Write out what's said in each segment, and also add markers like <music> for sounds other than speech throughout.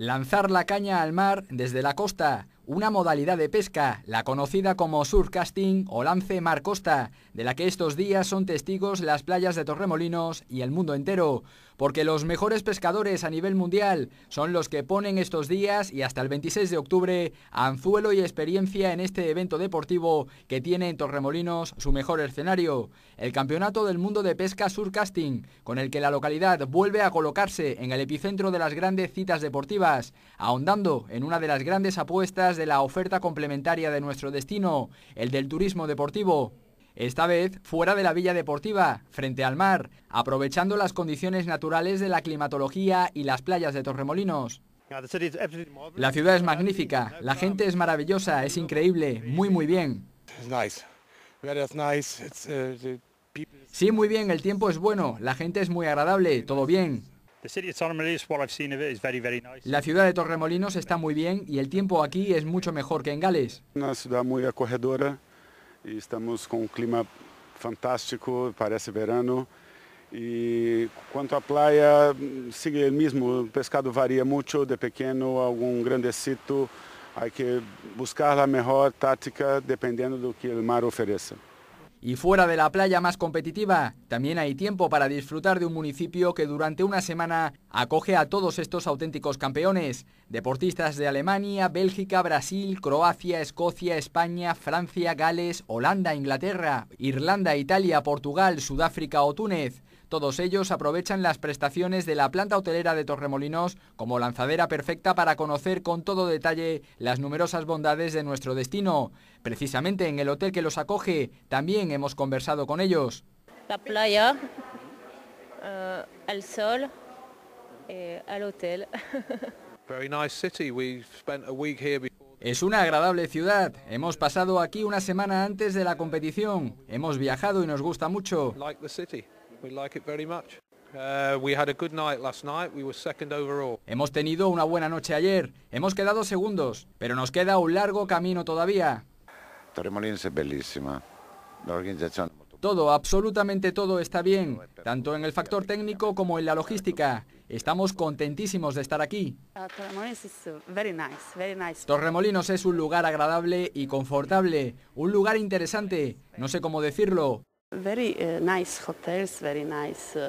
lanzar la caña al mar desde la costa, una modalidad de pesca, la conocida como surcasting o lance mar costa, de la que estos días son testigos las playas de Torremolinos y el mundo entero, porque los mejores pescadores a nivel mundial son los que ponen estos días y hasta el 26 de octubre anzuelo y experiencia en este evento deportivo que tiene en Torremolinos su mejor escenario, el Campeonato del Mundo de Pesca Surcasting... con el que la localidad vuelve a colocarse en el epicentro de las grandes citas deportivas, ahondando en una de las grandes apuestas de la oferta complementaria de nuestro destino, el del turismo deportivo. Esta vez fuera de la villa deportiva, frente al mar, aprovechando las condiciones naturales de la climatología y las playas de Torremolinos. La ciudad es magnífica, la gente es maravillosa, es increíble, muy muy bien. Uh, sí, muy bien, el tiempo es bueno, la gente es muy agradable, todo bien. La ciudad de Torremolinos está muy bien y el tiempo aquí es mucho mejor que en Gales. Una ciudad muy acogedora y estamos con un clima fantástico, parece verano. Y cuanto a playa, sigue el mismo, el pescado varía mucho, de pequeño a un grandecito, hay que buscar la mejor táctica dependiendo de lo que el mar ofrece. Y fuera de la playa más competitiva, también hay tiempo para disfrutar de un municipio que durante una semana acoge a todos estos auténticos campeones, deportistas de Alemania, Bélgica, Brasil, Croacia, Escocia, España, Francia, Gales, Holanda, Inglaterra, Irlanda, Italia, Portugal, Sudáfrica o Túnez. Todos ellos aprovechan las prestaciones de la planta hotelera de Torremolinos como lanzadera perfecta para conocer con todo detalle las numerosas bondades de nuestro destino. Precisamente en el hotel que los acoge también hemos conversado con ellos. La playa, eh, el sol, eh, el hotel. <laughs> Es una agradable ciudad. Hemos pasado aquí una semana antes de la competición. Hemos viajado y nos gusta mucho. Hemos tenido una buena noche ayer. Hemos quedado segundos, pero nos queda un largo camino todavía. bellísima. todo, absolutamente todo está bien, tanto en el factor técnico como en la logística. Estamos contentísimos de estar aquí. Ah, uh, Torremolinos es un lugar agradable y confortable, un lugar interesante, no sé cómo decirlo, eh, eh,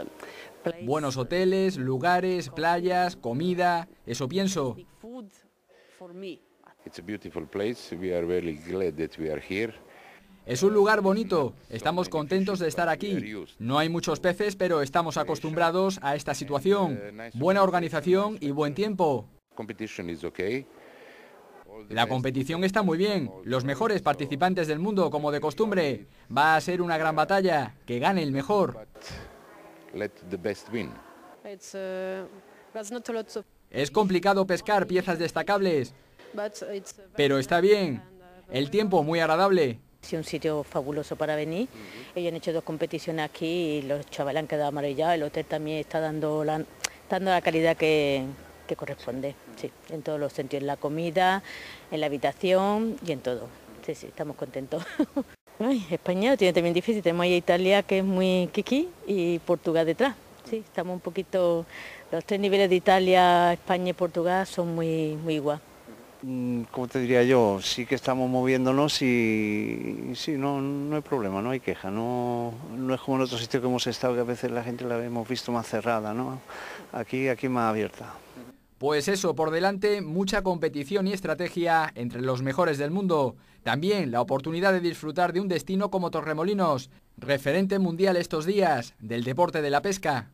Buenos hoteles, lugares, playas, comida, eso pienso. Es un lugar bonito, estamos contentos de estar aquí. No hay muchos peces, pero estamos acostumbrados a esta situación. Buena organización y buen tiempo. La competición está muy bien, los mejores participantes del mundo como de costumbre. Va a ser una gran batalla, que gane el mejor. Uh, es complicado pescar piezas destacables, pero está bien. Uh, el tiempo muy agradable. Es un sitio fabuloso para venir. Ellos han hecho dos competiciones aquí y los chavales han quedado amarillados. El hotel también está dando dando la calidad que, que corresponde, sí, en todos los sentidos, en la comida, en la habitación y en todo. Sí, sí, estamos contentos. <laughs> España tiene también difícil, tenemos ahí a Italia que es muy kiki y Portugal detrás. Sí, estamos un poquito, los tres niveles de Italia, España y Portugal son muy, muy igual. Mm, como te diría yo, sí que estamos moviéndonos y, sí, no, no hay problema, no hay queja, no, no es como en otro sitio que hemos estado que a veces la gente la hemos visto más cerrada, ¿no? Aquí, aquí más abierta. Pues eso, por delante, mucha competición y estrategia entre los mejores del mundo. También la oportunidad de disfrutar de un destino como Torremolinos, referente mundial estos días del deporte de la pesca.